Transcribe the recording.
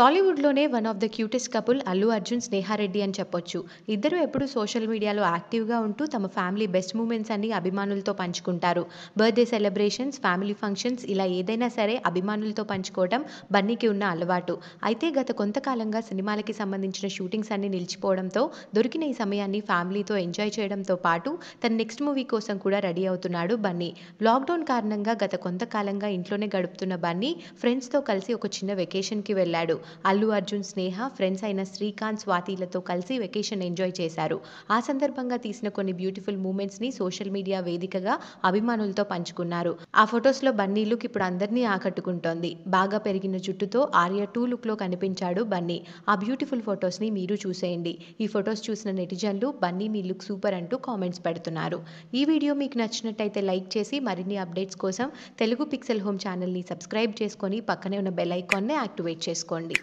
టాలీవుడ్లోనే one of the cutest couple Allu Arjun Sneha Reddy అని చెప్పొచ్చు ఇద్దరు ఎప్పుడు సోషల్ మీడియాలో యాక్టివ్గా ఉంటూ తమ ఫ్యామిలీ బెస్ట్ మూమెంట్స్ అన్ని అభిమానులతో పంచుకుంటారు బర్త్డే సెలబ్రేషన్స్ ఫ్యామిలీ ఫంక్షన్స్ ఇలా ఏదైనా సరే అభిమానులతో పంచుకోవడం బన్నీకి ఉన్న అలవాటు అయితే గత కొంతకాలంగా సినిమాలకి సంబంధించిన షూటింగ్స్ అన్ని నిలిచిపోవడంతో దొరికిన ఈ సమయాన్ని ఫ్యామిలీతో ఎంజాయ్ చేయడంతో పాటు తన నెక్స్ట్ మూవీ కోసం కూడా రెడీ అవుతున్నాడు బన్నీ లాక్డౌన్ కారణంగా గత కొంతకాలంగా ఇంట్లోనే గడుపుతున్న బన్నీ ఫ్రెండ్స్తో కలిసి ఒక చిన్న వెకేషన్కి వెళ్ళాడు అల్లు అర్జున్ స్నేహ ఫ్రెండ్స్ అయిన శ్రీకాంత్ స్వాతిలతో కలిసి వెకేషన్ ఎంజాయ్ చేశారు ఆ సందర్భంగా తీసిన కొన్ని బ్యూటిఫుల్ మూమెంట్స్ని సోషల్ మీడియా వేదికగా అభిమానులతో పంచుకున్నారు ఆ ఫొటోస్లో బన్నీ లుక్ ఇప్పుడు అందరినీ ఆకట్టుకుంటోంది బాగా పెరిగిన జుట్టుతో ఆర్య టూ లుక్లో కనిపించాడు బన్నీ ఆ బ్యూటిఫుల్ ఫొటోస్ని మీరు చూసేయండి ఈ ఫొటోస్ చూసిన నెటిజన్లు బన్నీ మీ లుక్ సూపర్ అంటూ కామెంట్స్ పెడుతున్నారు ఈ వీడియో మీకు నచ్చినట్టయితే లైక్ చేసి మరిన్ని అప్డేట్స్ కోసం తెలుగు పిక్సెల్ హోమ్ ఛానల్ని సబ్స్క్రైబ్ చేసుకొని పక్కనే ఉన్న బెల్ ఐకాన్నే యాక్టివేట్ చేసుకోండి